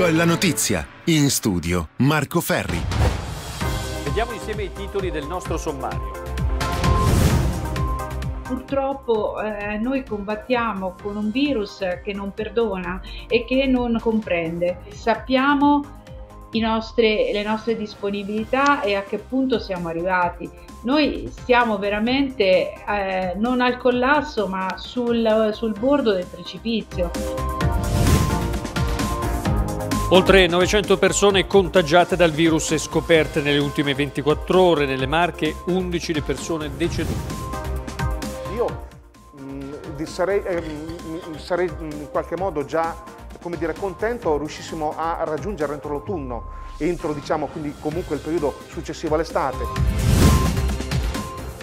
Calcio è la notizia. In studio Marco Ferri. Vediamo insieme i titoli del nostro sommario. Purtroppo eh, noi combattiamo con un virus che non perdona e che non comprende. Sappiamo nostri, le nostre disponibilità e a che punto siamo arrivati. Noi siamo veramente eh, non al collasso ma sul, sul bordo del precipizio. Oltre 900 persone contagiate dal virus e scoperte nelle ultime 24 ore, nelle Marche 11 le persone decedute. Io mh, mm, sarei, eh, mh, mm, mm, sarei in qualche modo già come dire, contento riuscissimo a raggiungere entro l'autunno, entro diciamo quindi comunque il periodo successivo all'estate.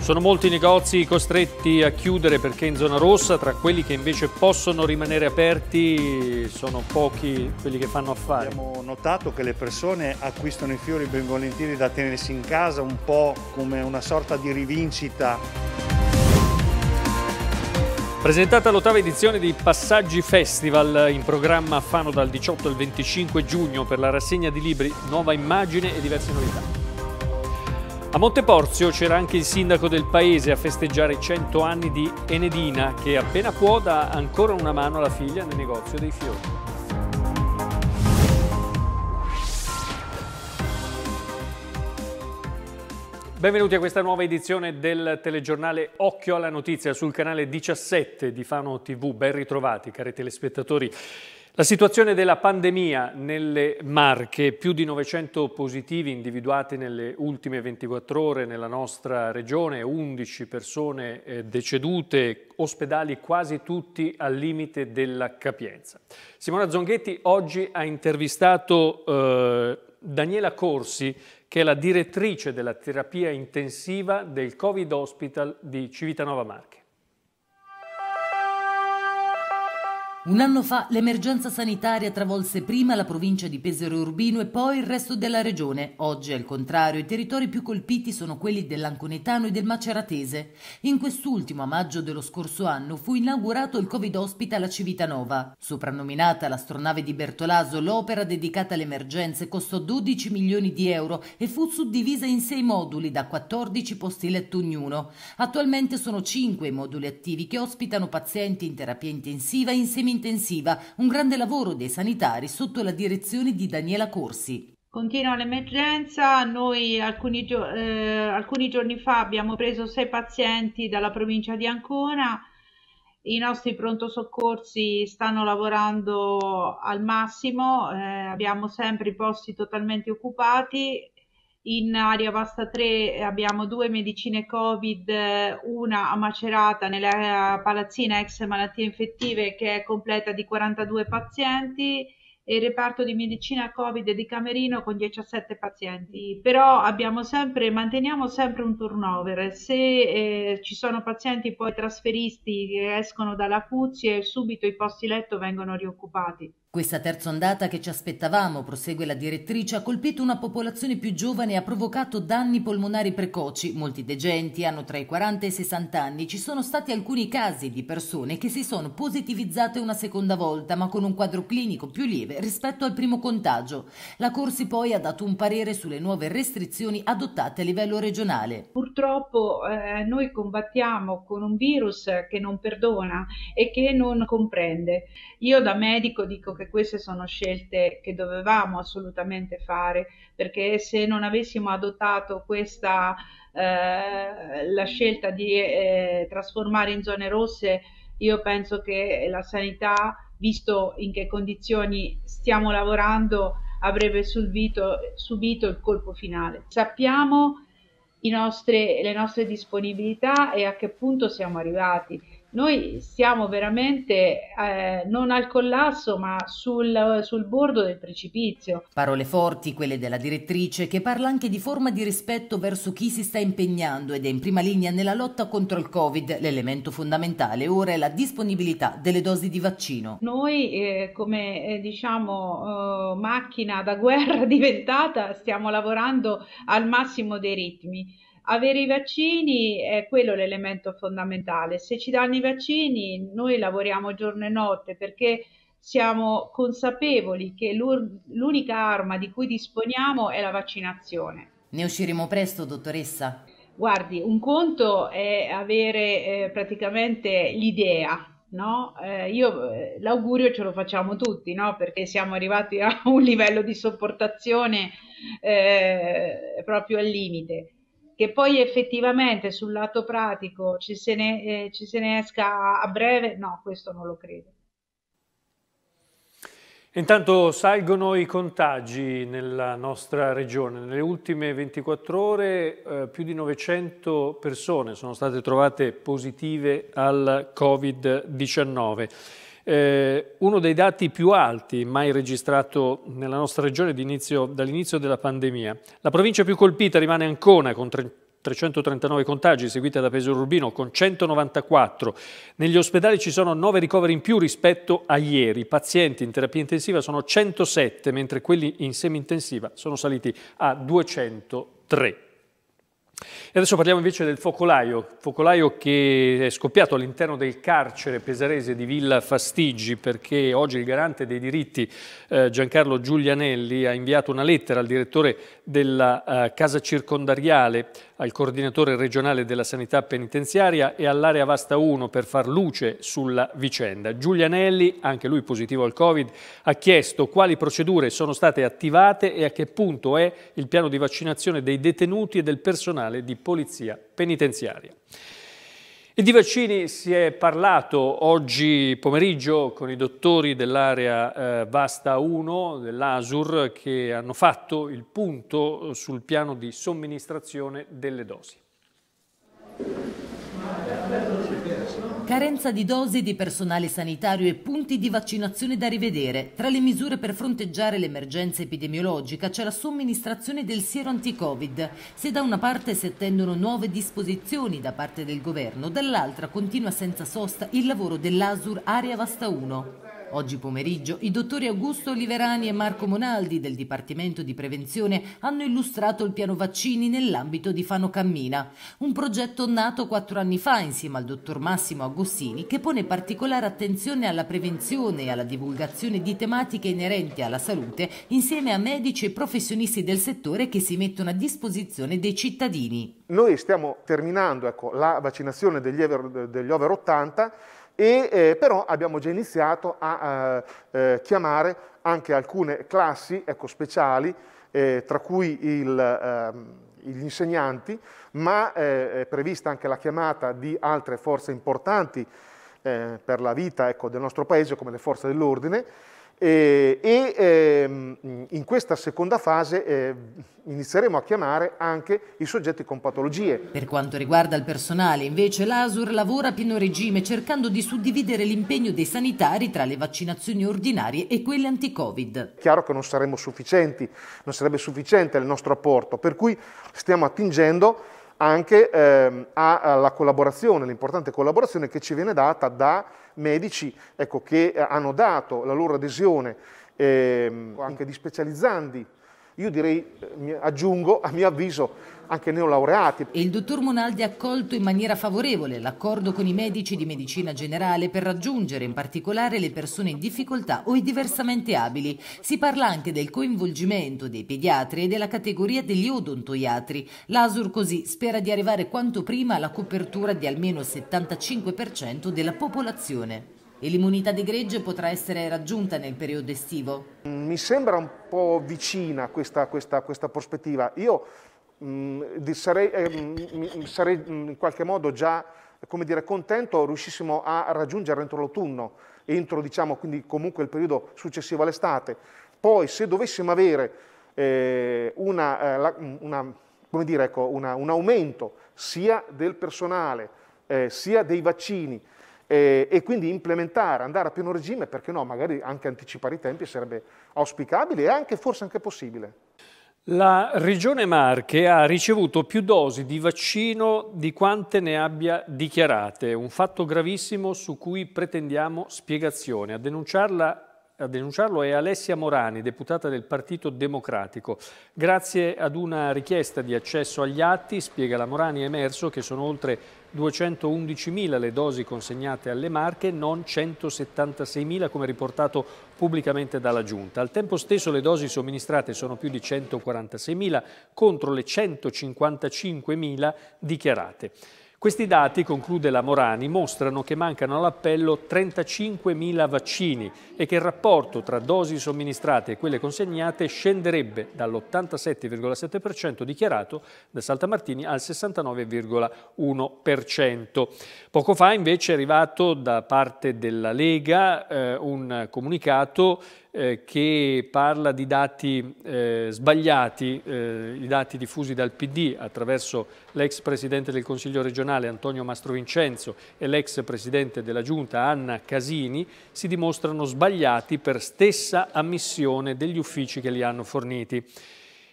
Sono molti i negozi costretti a chiudere perché in zona rossa, tra quelli che invece possono rimanere aperti sono pochi quelli che fanno affari. Abbiamo notato che le persone acquistano i fiori ben volentieri da tenersi in casa un po' come una sorta di rivincita. Presentata l'ottava edizione di Passaggi Festival in programma a Fano dal 18 al 25 giugno per la rassegna di libri Nuova Immagine e diverse novità. A Monteporzio c'era anche il sindaco del paese a festeggiare i 100 anni di Enedina che appena può dà ancora una mano alla figlia nel negozio dei fiori. Benvenuti a questa nuova edizione del telegiornale Occhio alla Notizia sul canale 17 di Fano TV. Ben ritrovati cari telespettatori. La situazione della pandemia nelle Marche, più di 900 positivi individuati nelle ultime 24 ore nella nostra regione, 11 persone eh, decedute, ospedali quasi tutti al limite della capienza. Simona Zonghetti oggi ha intervistato eh, Daniela Corsi, che è la direttrice della terapia intensiva del Covid Hospital di Civitanova Marche. Un anno fa l'emergenza sanitaria travolse prima la provincia di Pesaro Urbino e poi il resto della regione. Oggi, al contrario, i territori più colpiti sono quelli dell'Anconetano e del Maceratese. In quest'ultimo, a maggio dello scorso anno, fu inaugurato il Covid Hospital a Civitanova. Soprannominata l'astronave di Bertolaso, l'opera dedicata alle emergenze costò 12 milioni di euro e fu suddivisa in sei moduli da 14 posti letto ognuno. Attualmente sono cinque i moduli attivi che ospitano pazienti in terapia intensiva e in seminario intensiva un grande lavoro dei sanitari sotto la direzione di Daniela Corsi. Continua l'emergenza, noi alcuni, gio eh, alcuni giorni fa abbiamo preso sei pazienti dalla provincia di Ancona, i nostri pronto soccorsi stanno lavorando al massimo, eh, abbiamo sempre i posti totalmente occupati in area Vasta 3 abbiamo due medicine Covid, una a Macerata nella eh, palazzina ex malattie infettive che è completa di 42 pazienti e il reparto di medicina Covid di Camerino con 17 pazienti. Però abbiamo sempre, manteniamo sempre un turnover. Se eh, ci sono pazienti poi trasferisti che escono dalla Cuzia, subito i posti letto vengono rioccupati. Questa terza ondata che ci aspettavamo, prosegue la direttrice, ha colpito una popolazione più giovane e ha provocato danni polmonari precoci. Molti degenti hanno tra i 40 e i 60 anni. Ci sono stati alcuni casi di persone che si sono positivizzate una seconda volta, ma con un quadro clinico più lieve rispetto al primo contagio. La Corsi poi ha dato un parere sulle nuove restrizioni adottate a livello regionale. Purtroppo eh, noi combattiamo con un virus che non perdona e che non comprende. Io da medico dico che queste sono scelte che dovevamo assolutamente fare, perché se non avessimo adottato questa, eh, la scelta di eh, trasformare in zone rosse, io penso che la sanità, visto in che condizioni stiamo lavorando, avrebbe subito, subito il colpo finale. Sappiamo nostre, le nostre disponibilità e a che punto siamo arrivati noi siamo veramente eh, non al collasso, ma sul, sul bordo del precipizio. Parole forti, quelle della direttrice, che parla anche di forma di rispetto verso chi si sta impegnando ed è in prima linea nella lotta contro il Covid. L'elemento fondamentale ora è la disponibilità delle dosi di vaccino. Noi, eh, come eh, diciamo, eh, macchina da guerra diventata, stiamo lavorando al massimo dei ritmi avere i vaccini è quello l'elemento fondamentale. Se ci danno i vaccini, noi lavoriamo giorno e notte perché siamo consapevoli che l'unica arma di cui disponiamo è la vaccinazione. Ne usciremo presto, dottoressa? Guardi, un conto è avere eh, praticamente l'idea. No? Eh, io eh, l'augurio ce lo facciamo tutti no? perché siamo arrivati a un livello di sopportazione eh, proprio al limite che poi effettivamente sul lato pratico ci se ne, eh, ci se ne esca a breve, no, questo non lo credo. Intanto salgono i contagi nella nostra regione. Nelle ultime 24 ore eh, più di 900 persone sono state trovate positive al Covid-19. Eh, uno dei dati più alti mai registrato nella nostra regione dall'inizio della pandemia. La provincia più colpita rimane Ancona con 339 contagi, seguita da Pesaro Urbino con 194. Negli ospedali ci sono 9 ricoveri in più rispetto a ieri. I pazienti in terapia intensiva sono 107, mentre quelli in semi-intensiva sono saliti a 203. E adesso parliamo invece del focolaio, focolaio che è scoppiato all'interno del carcere pesarese di Villa Fastigi perché oggi il garante dei diritti eh, Giancarlo Giulianelli ha inviato una lettera al direttore della eh, casa circondariale, al coordinatore regionale della sanità penitenziaria e all'area vasta 1 per far luce sulla vicenda. Giulianelli, anche lui positivo al Covid, ha chiesto quali procedure sono state attivate e a che punto è il piano di vaccinazione dei detenuti e del personale nazionale di polizia penitenziaria. E di vaccini si è parlato oggi pomeriggio con i dottori dell'area eh, Vasta 1 dell'ASUR che hanno fatto il punto sul piano di somministrazione delle dosi. Carenza di dosi di personale sanitario e punti di vaccinazione da rivedere. Tra le misure per fronteggiare l'emergenza epidemiologica c'è la somministrazione del siero anti-Covid. Se da una parte si attendono nuove disposizioni da parte del governo, dall'altra continua senza sosta il lavoro dell'ASUR Area Vasta 1. Oggi pomeriggio i dottori Augusto Oliverani e Marco Monaldi del Dipartimento di Prevenzione hanno illustrato il piano vaccini nell'ambito di Fano Cammina, un progetto nato quattro anni fa insieme al dottor Massimo Agostini che pone particolare attenzione alla prevenzione e alla divulgazione di tematiche inerenti alla salute insieme a medici e professionisti del settore che si mettono a disposizione dei cittadini. Noi stiamo terminando ecco, la vaccinazione degli over, degli over 80 e, eh, però abbiamo già iniziato a, eh, chiamare anche alcune classi ecco, speciali, eh, tra cui il, ehm, gli insegnanti, ma eh, è prevista anche la chiamata di altre forze importanti eh, per la vita ecco, del nostro paese, come le forze dell'ordine, e, eh, e ehm, in questa seconda fase eh, inizieremo a chiamare anche i soggetti con patologie. Per quanto riguarda il personale, invece, l'ASUR lavora a pieno regime cercando di suddividere l'impegno dei sanitari tra le vaccinazioni ordinarie e quelle anti-Covid. Chiaro che non saremo sufficienti, non sarebbe sufficiente il nostro apporto, per cui stiamo attingendo anche ehm, alla collaborazione, l'importante collaborazione che ci viene data da medici ecco, che eh, hanno dato la loro adesione ehm, anche di specializzandi io direi, eh, aggiungo, a mio avviso, anche neolaureati. Il dottor Monaldi ha accolto in maniera favorevole l'accordo con i medici di medicina generale per raggiungere in particolare le persone in difficoltà o i diversamente abili. Si parla anche del coinvolgimento dei pediatri e della categoria degli odontoiatri. L'ASUR così spera di arrivare quanto prima alla copertura di almeno il 75% della popolazione e l'immunità di gregge potrà essere raggiunta nel periodo estivo? Mi sembra un po' vicina questa, questa, questa prospettiva. Io mh, mm, sarei, eh, mh, mm, sarei mm, in qualche modo già come dire, contento riuscissimo a raggiungere entro l'autunno, entro diciamo, quindi comunque il periodo successivo all'estate. Poi se dovessimo avere eh, una, eh, la, una, dire, ecco, una, un aumento sia del personale eh, sia dei vaccini eh, e quindi implementare, andare a pieno regime, perché no, magari anche anticipare i tempi sarebbe auspicabile e anche, forse anche possibile. La Regione Marche ha ricevuto più dosi di vaccino di quante ne abbia dichiarate, un fatto gravissimo su cui pretendiamo spiegazione. A denunciarla a denunciarlo è Alessia Morani, deputata del Partito Democratico. Grazie ad una richiesta di accesso agli atti, spiega la Morani, è emerso che sono oltre 211.000 le dosi consegnate alle Marche, non 176.000 come riportato pubblicamente dalla Giunta. Al tempo stesso le dosi somministrate sono più di 146.000 contro le 155.000 dichiarate. Questi dati, conclude la Morani, mostrano che mancano all'appello 35.000 vaccini e che il rapporto tra dosi somministrate e quelle consegnate scenderebbe dall'87,7% dichiarato da Saltamartini al 69,1%. Poco fa invece è arrivato da parte della Lega eh, un comunicato eh, che parla di dati eh, sbagliati, eh, i dati diffusi dal PD attraverso l'ex Presidente del Consiglio regionale nazionale Antonio Mastrovincenzo e l'ex presidente della Giunta Anna Casini si dimostrano sbagliati per stessa ammissione degli uffici che li hanno forniti.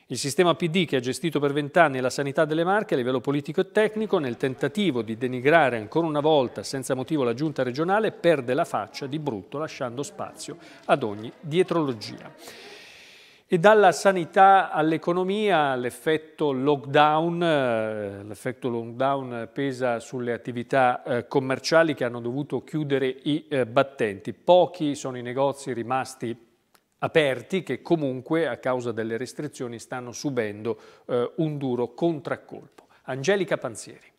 Il sistema PD che ha gestito per vent'anni la sanità delle Marche a livello politico e tecnico nel tentativo di denigrare ancora una volta senza motivo la giunta regionale perde la faccia di brutto lasciando spazio ad ogni dietrologia. E dalla sanità all'economia, l'effetto lockdown, eh, lockdown, pesa sulle attività eh, commerciali che hanno dovuto chiudere i eh, battenti. Pochi sono i negozi rimasti aperti che comunque a causa delle restrizioni stanno subendo un duro contraccolpo. Angelica Panzieri.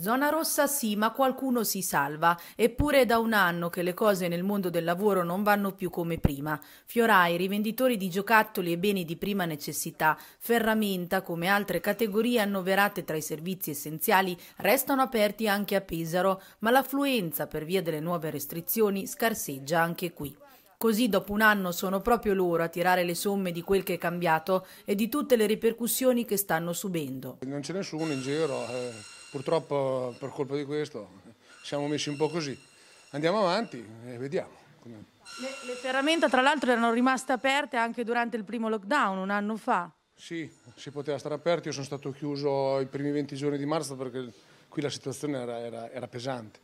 Zona rossa sì, ma qualcuno si salva. Eppure è da un anno che le cose nel mondo del lavoro non vanno più come prima. Fiorai, rivenditori di giocattoli e beni di prima necessità, ferramenta, come altre categorie annoverate tra i servizi essenziali, restano aperti anche a Pesaro, ma l'affluenza per via delle nuove restrizioni scarseggia anche qui. Così dopo un anno sono proprio loro a tirare le somme di quel che è cambiato e di tutte le ripercussioni che stanno subendo. Non c'è nessuno in giro. Eh Purtroppo per colpa di questo siamo messi un po' così. Andiamo avanti e vediamo. Le, le ferramenta tra l'altro erano rimaste aperte anche durante il primo lockdown un anno fa. Sì, si poteva stare aperti, io sono stato chiuso i primi 20 giorni di marzo perché qui la situazione era, era, era pesante.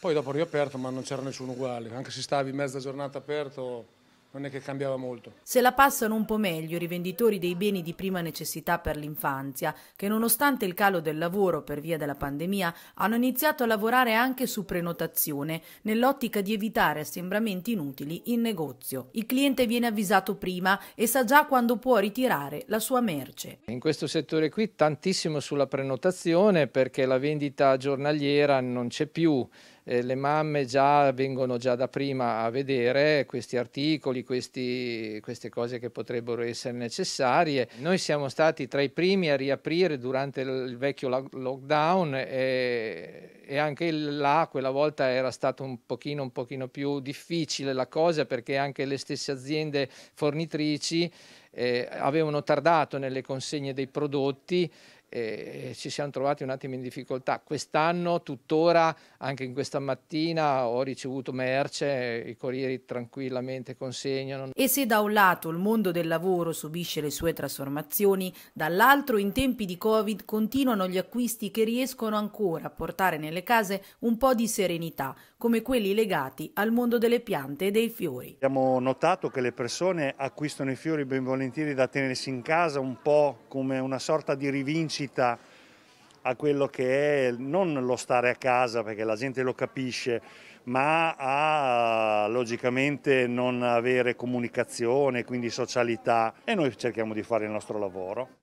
Poi dopo ho riaperto ma non c'era nessuno uguale, anche se stavi mezza giornata aperto non è che cambiava molto. Se la passano un po' meglio i rivenditori dei beni di prima necessità per l'infanzia, che nonostante il calo del lavoro per via della pandemia, hanno iniziato a lavorare anche su prenotazione, nell'ottica di evitare assembramenti inutili in negozio. Il cliente viene avvisato prima e sa già quando può ritirare la sua merce. In questo settore qui tantissimo sulla prenotazione perché la vendita giornaliera non c'è più eh, le mamme già vengono già da prima a vedere questi articoli, questi, queste cose che potrebbero essere necessarie. Noi siamo stati tra i primi a riaprire durante il vecchio lockdown e, e anche là quella volta era stato un pochino, un pochino più difficile la cosa perché anche le stesse aziende fornitrici eh, avevano tardato nelle consegne dei prodotti eh, ci siamo trovati un attimo in difficoltà. Quest'anno, tuttora, anche in questa mattina, ho ricevuto merce, i corrieri tranquillamente consegnano. E se da un lato il mondo del lavoro subisce le sue trasformazioni, dall'altro in tempi di Covid continuano gli acquisti che riescono ancora a portare nelle case un po' di serenità, come quelli legati al mondo delle piante e dei fiori. Abbiamo notato che le persone acquistano i fiori ben volentieri da tenersi in casa, un po' come una sorta di rivincita nascita a quello che è non lo stare a casa perché la gente lo capisce, ma a logicamente non avere comunicazione, quindi socialità e noi cerchiamo di fare il nostro lavoro.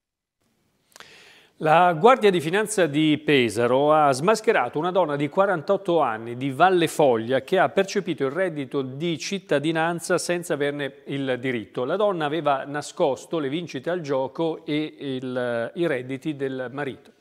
La Guardia di Finanza di Pesaro ha smascherato una donna di 48 anni di Valle Foglia che ha percepito il reddito di cittadinanza senza averne il diritto. La donna aveva nascosto le vincite al gioco e il, i redditi del marito.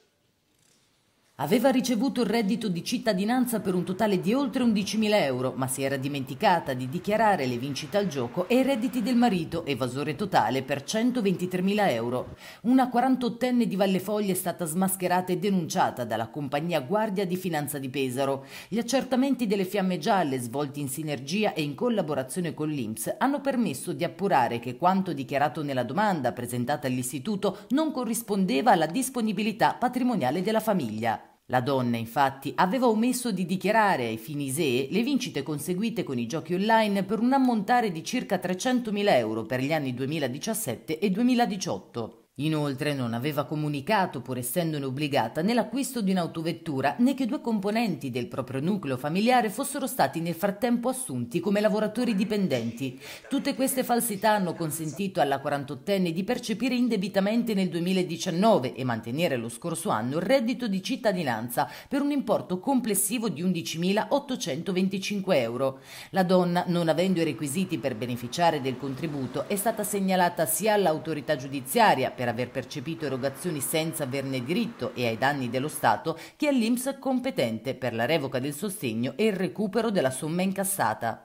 Aveva ricevuto il reddito di cittadinanza per un totale di oltre 11.000 euro, ma si era dimenticata di dichiarare le vincite al gioco e i redditi del marito, evasore totale per 123.000 euro. Una 48enne di Vallefoglia è stata smascherata e denunciata dalla compagnia Guardia di Finanza di Pesaro. Gli accertamenti delle fiamme gialle, svolti in sinergia e in collaborazione con l'INPS, hanno permesso di appurare che quanto dichiarato nella domanda presentata all'istituto non corrispondeva alla disponibilità patrimoniale della famiglia. La donna, infatti, aveva omesso di dichiarare ai Finisee le vincite conseguite con i giochi online per un ammontare di circa 300.000 euro per gli anni 2017 e 2018. Inoltre non aveva comunicato, pur essendone obbligata, né l'acquisto di un'autovettura né che due componenti del proprio nucleo familiare fossero stati nel frattempo assunti come lavoratori dipendenti. Tutte queste falsità hanno consentito alla 48enne di percepire indebitamente nel 2019 e mantenere lo scorso anno il reddito di cittadinanza per un importo complessivo di 11.825 euro. La donna, non avendo i requisiti per beneficiare del contributo, è stata segnalata sia all'autorità giudiziaria per per aver percepito erogazioni senza averne diritto e ai danni dello Stato che è l'IMS competente per la revoca del sostegno e il recupero della somma incassata.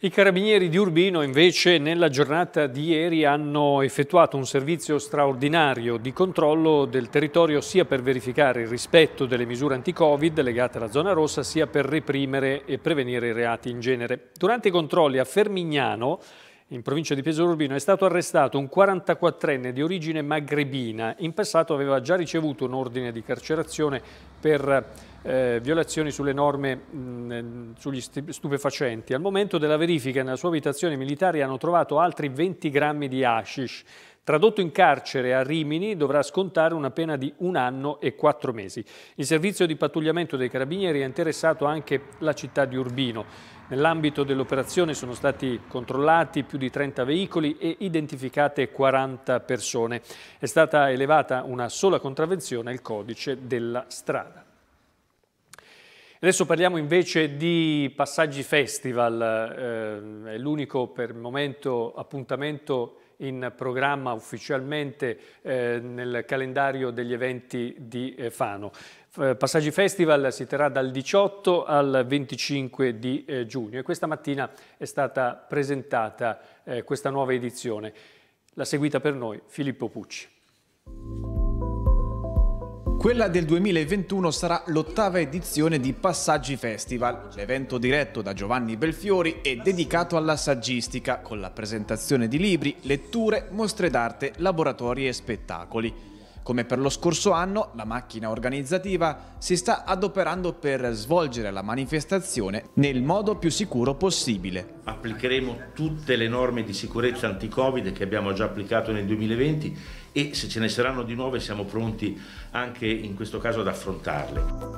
I carabinieri di Urbino invece nella giornata di ieri hanno effettuato un servizio straordinario di controllo del territorio sia per verificare il rispetto delle misure anti-Covid legate alla zona rossa sia per reprimere e prevenire i reati in genere. Durante i controlli a Fermignano in provincia di Pesaro Urbino, è stato arrestato un 44enne di origine magrebina. In passato aveva già ricevuto un ordine di carcerazione per eh, violazioni sulle norme mh, eh, sugli stupefacenti. Al momento della verifica nella sua abitazione militare hanno trovato altri 20 grammi di hashish Tradotto in carcere a Rimini dovrà scontare una pena di un anno e quattro mesi. Il servizio di pattugliamento dei carabinieri ha interessato anche la città di Urbino. Nell'ambito dell'operazione sono stati controllati più di 30 veicoli e identificate 40 persone. È stata elevata una sola contravvenzione al codice della strada. Adesso parliamo invece di Passaggi Festival, eh, è l'unico per il momento appuntamento in programma ufficialmente eh, nel calendario degli eventi di eh, Fano. Eh, Passaggi Festival si terrà dal 18 al 25 di eh, giugno e questa mattina è stata presentata eh, questa nuova edizione. La seguita per noi Filippo Pucci. Quella del 2021 sarà l'ottava edizione di Passaggi Festival, l'evento diretto da Giovanni Belfiori e dedicato alla saggistica, con la presentazione di libri, letture, mostre d'arte, laboratori e spettacoli. Come per lo scorso anno, la macchina organizzativa si sta adoperando per svolgere la manifestazione nel modo più sicuro possibile. Applicheremo tutte le norme di sicurezza anti-Covid che abbiamo già applicato nel 2020 e se ce ne saranno di nuove siamo pronti anche in questo caso ad affrontarle.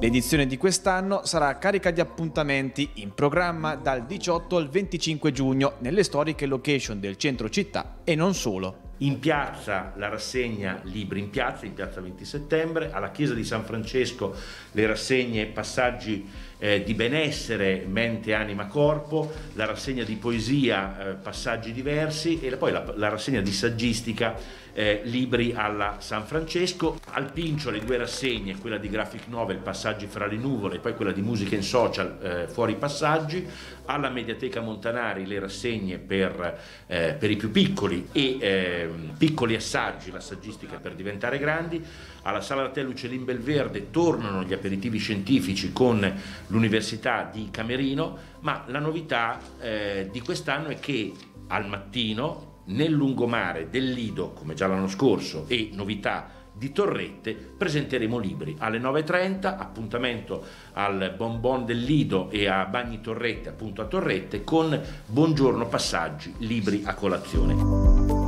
L'edizione di quest'anno sarà carica di appuntamenti in programma dal 18 al 25 giugno nelle storiche location del centro città e non solo in piazza la rassegna Libri in piazza, in piazza 20 settembre, alla chiesa di San Francesco le rassegne Passaggi eh, di benessere, mente, anima, corpo, la rassegna di poesia, eh, passaggi diversi e poi la, la rassegna di saggistica eh, libri alla San Francesco. Al Pincio le due rassegne, quella di graphic novel Passaggi fra le nuvole e poi quella di musica in social eh, Fuori Passaggi. Alla Mediateca Montanari le rassegne per, eh, per i più piccoli e ehm, piccoli assaggi, la saggistica per diventare grandi. Alla Sala Ratello Uccellin Belverde tornano gli aperitivi scientifici con l'Università di Camerino, ma la novità eh, di quest'anno è che al mattino nel lungomare del Lido, come già l'anno scorso, e novità di Torrette, presenteremo libri alle 9.30, appuntamento al Bonbon del Lido e a Bagni Torrette, appunto a Torrette, con Buongiorno Passaggi, libri a colazione.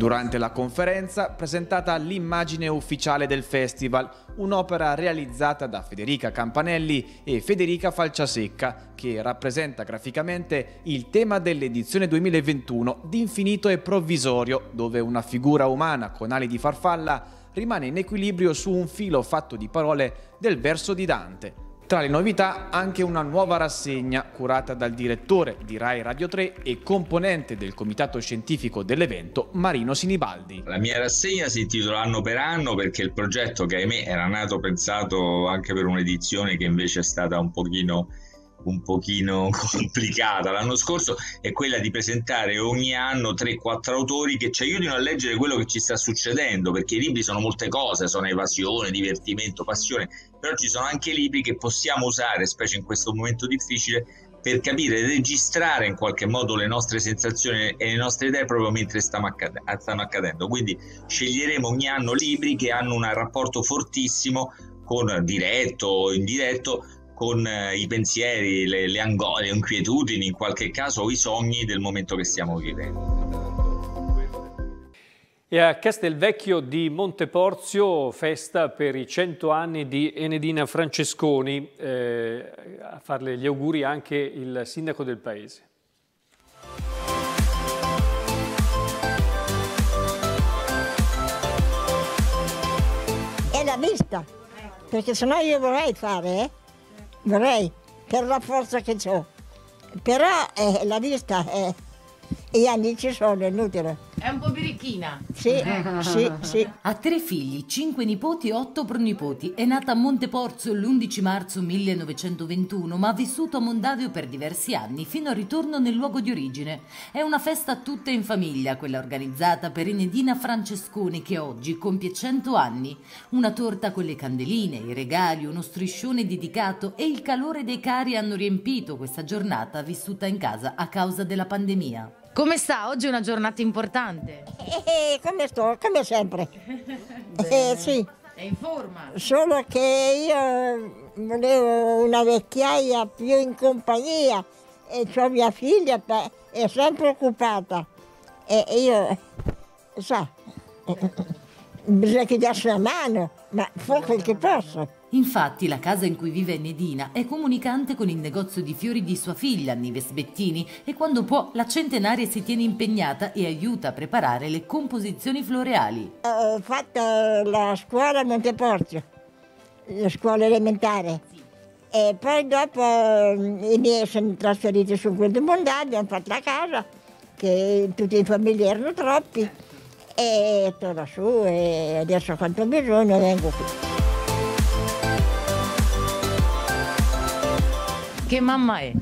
Durante la conferenza presentata l'immagine ufficiale del festival, un'opera realizzata da Federica Campanelli e Federica Falciasecca, che rappresenta graficamente il tema dell'edizione 2021 di Infinito e Provvisorio, dove una figura umana con ali di farfalla rimane in equilibrio su un filo fatto di parole del verso di Dante. Tra le novità anche una nuova rassegna curata dal direttore di Rai Radio 3 e componente del comitato scientifico dell'evento Marino Sinibaldi. La mia rassegna si intitola Anno per anno perché il progetto che ahimè era nato pensato anche per un'edizione che invece è stata un pochino un pochino complicata l'anno scorso è quella di presentare ogni anno 3-4 autori che ci aiutino a leggere quello che ci sta succedendo, perché i libri sono molte cose, sono evasione, divertimento, passione, però ci sono anche libri che possiamo usare, specie in questo momento difficile, per capire, registrare in qualche modo le nostre sensazioni e le nostre idee proprio mentre stanno accadendo. Quindi sceglieremo ogni anno libri che hanno un rapporto fortissimo con diretto o indiretto con eh, i pensieri, le, le angosce, le inquietudini, in qualche caso i sogni del momento che stiamo vivendo. E a Castelvecchio di Monteporzio, festa per i 100 anni di Enedina Francesconi, eh, a farle gli auguri anche il sindaco del paese. È la vista, perché sennò io vorrei fare, eh? vorrei, per la forza che ho. Però eh, la vista, eh, gli amici sono, inutili è un po' birichina. Sì, sì, sì. Ha tre figli, cinque nipoti e otto pronipoti. È nata a Monteporzio l'11 marzo 1921, ma ha vissuto a Mondavio per diversi anni, fino al ritorno nel luogo di origine. È una festa tutta in famiglia, quella organizzata per Enedina Francesconi, che oggi compie 100 anni. Una torta con le candeline, i regali, uno striscione dedicato e il calore dei cari hanno riempito questa giornata vissuta in casa a causa della pandemia. Come sta? Oggi è una giornata importante. Eh, eh come sto? Come sempre. eh, sì. È in forma. Solo che io volevo una vecchiaia più in compagnia e ho mia figlia è sempre occupata. E io, sa, bisogna eh, eh, che darsi una mano, ma fa quel che posso. Infatti la casa in cui vive Nedina è comunicante con il negozio di fiori di sua figlia, Nives Bettini, e quando può la centenaria si tiene impegnata e aiuta a preparare le composizioni floreali. Eh, ho fatto la scuola a Monteporzio, la scuola elementare. E poi dopo eh, i miei sono trasferiti su quel mondiale, hanno fatto la casa, che tutti i famiglia erano troppi. Certo. E torno su e adesso quanto ho bisogno vengo qui. Che mamma è?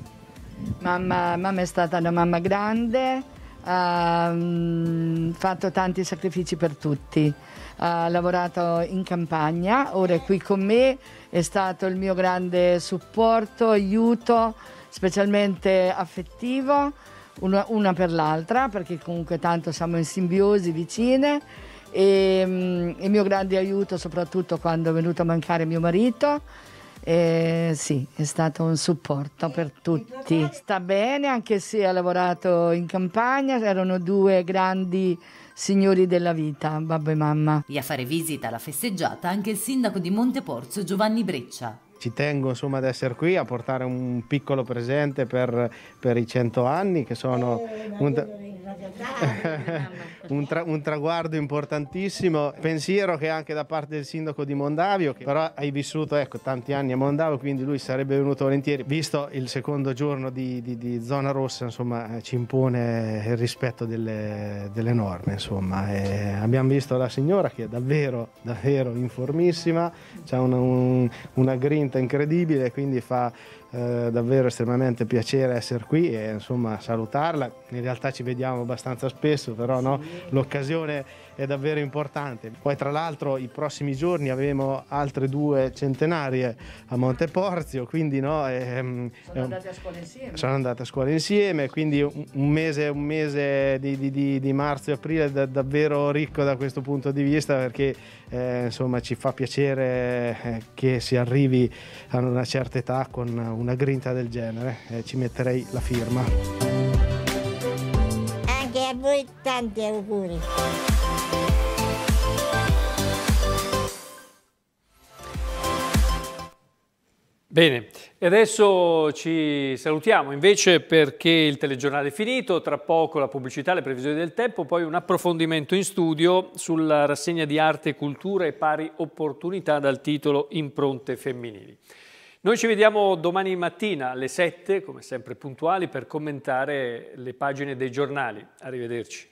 Mamma, mamma è stata una mamma grande, ha ehm, fatto tanti sacrifici per tutti, ha lavorato in campagna, ora è qui con me, è stato il mio grande supporto, aiuto, specialmente affettivo, una, una per l'altra, perché comunque tanto siamo in simbiosi, vicine. E, um, il mio grande aiuto soprattutto quando è venuto a mancare mio marito eh, sì, è stato un supporto per tutti. Sta bene anche se ha lavorato in campagna, erano due grandi signori della vita, babbo e mamma. E a fare visita alla festeggiata anche il sindaco di Monteporzo, Giovanni Breccia ci tengo insomma ad essere qui a portare un piccolo presente per, per i cento anni che sono eh, un, tra... un, tra... un, traguardo importantissimo pensiero che anche da parte del sindaco di Mondavio che però hai vissuto ecco, tanti anni a Mondavio quindi lui sarebbe venuto volentieri visto il secondo giorno di, di, di zona rossa insomma eh, ci impone il rispetto delle, delle norme insomma e abbiamo visto la signora che è davvero davvero informissima c'è una, un, una grinta incredibile, quindi fa eh, davvero estremamente piacere essere qui e insomma salutarla. In realtà ci vediamo abbastanza spesso, però no? l'occasione è davvero importante. Poi tra l'altro i prossimi giorni avremo altre due centenarie a Monteporzio, quindi no, ehm, sono, andate a sono andate a scuola insieme. quindi un mese, un mese di, di, di, di, marzo e aprile da, davvero ricco da questo punto di vista perché eh, insomma ci fa piacere eh, che si arrivi a una certa età con una grinta del genere e ci metterei la firma. Anche a voi tanti auguri. Bene, e adesso ci salutiamo invece perché il telegiornale è finito, tra poco la pubblicità, le previsioni del tempo, poi un approfondimento in studio sulla rassegna di arte, cultura e pari opportunità dal titolo Impronte femminili. Noi ci vediamo domani mattina alle 7, come sempre puntuali, per commentare le pagine dei giornali. Arrivederci.